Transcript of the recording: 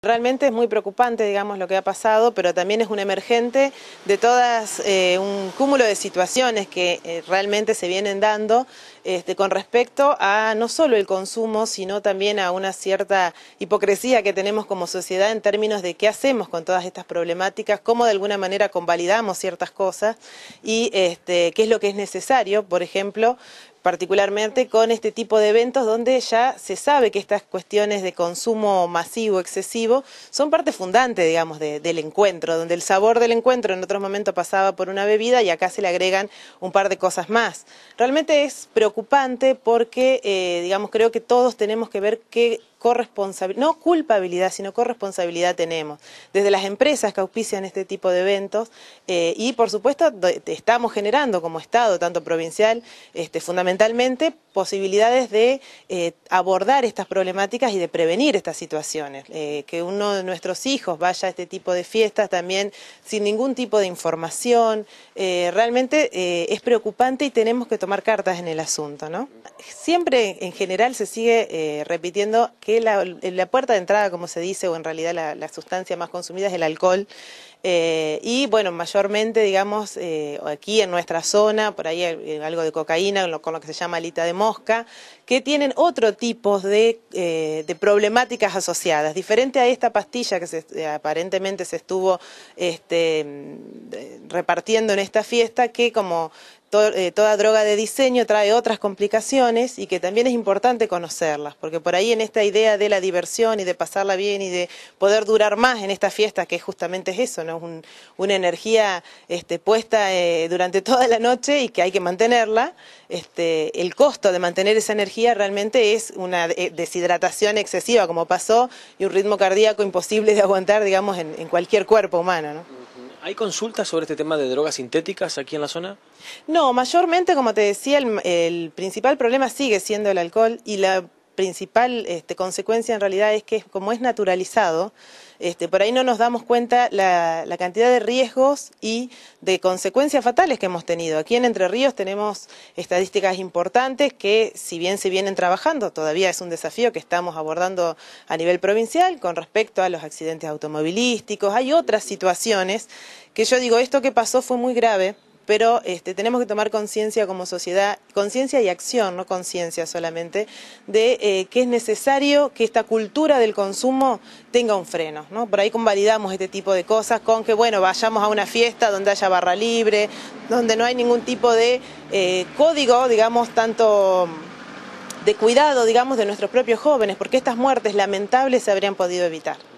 Realmente es muy preocupante, digamos, lo que ha pasado, pero también es un emergente de todas, eh, un cúmulo de situaciones que eh, realmente se vienen dando este, con respecto a no solo el consumo, sino también a una cierta hipocresía que tenemos como sociedad en términos de qué hacemos con todas estas problemáticas, cómo de alguna manera convalidamos ciertas cosas y este, qué es lo que es necesario, por ejemplo, particularmente con este tipo de eventos donde ya se sabe que estas cuestiones de consumo masivo, excesivo, son parte fundante, digamos, del encuentro, donde el sabor del encuentro en otros momentos pasaba por una bebida y acá se le agregan un par de cosas más. Realmente es preocupante preocupante porque, eh, digamos, creo que todos tenemos que ver qué corresponsabilidad, no culpabilidad, sino corresponsabilidad tenemos, desde las empresas que auspician este tipo de eventos eh, y por supuesto estamos generando como Estado, tanto provincial, este, fundamentalmente posibilidades de eh, abordar estas problemáticas y de prevenir estas situaciones, eh, que uno de nuestros hijos vaya a este tipo de fiestas también sin ningún tipo de información, realmente es preocupante y tenemos que tomar cartas en el asunto. ¿no? Siempre en general se sigue repitiendo que eh, la, puerta de entrada, como se dice, o en realidad la, sustancia más consumida es el alcohol. Eh, y bueno, mayormente, digamos, eh, aquí en nuestra zona, por ahí algo de cocaína, con lo, que se llama alita de mosca, que tienen otro tipo de, problemáticas asociadas, diferente a esta pastilla que aparentemente se estuvo este, mm, repartiendo en esta fiesta, que como eh, toda droga de diseño trae otras complicaciones y que también es importante conocerlas, porque por ahí en esta idea de la diversión y de pasarla bien y de poder durar más en esta fiesta, que justamente es eso, ¿no? una energía este, puesta eh, durante toda la noche y que hay que mantenerla, este, el costo de mantener esa energía realmente es una eh, deshidratación excesiva, como pasó, y un ritmo cardíaco imposible de aguantar, digamos, en, cualquier cuerpo humano, ¿Hay consultas sobre este tema de drogas sintéticas aquí en la zona? No, mayormente, como te decía, el, principal problema sigue siendo el alcohol y la principal este, consecuencia en realidad es que como es naturalizado, este, por ahí no nos damos cuenta la, cantidad de riesgos y de consecuencias fatales que hemos tenido. Aquí en Entre Ríos tenemos estadísticas importantes que, si bien se vienen trabajando, todavía es un desafío que estamos abordando a nivel provincial con respecto a los accidentes automovilísticos. Hay otras situaciones que yo digo, esto que pasó fue muy grave pero este, tenemos que tomar conciencia como sociedad, conciencia y acción, no conciencia solamente, de eh, que es necesario que esta cultura del consumo tenga un freno. Por ahí convalidamos este tipo de cosas con que, bueno, vayamos a una fiesta donde haya barra libre, donde no hay ningún tipo de eh, código, digamos, tanto de cuidado, digamos, de nuestros propios jóvenes, porque estas muertes lamentables se habrían podido evitar.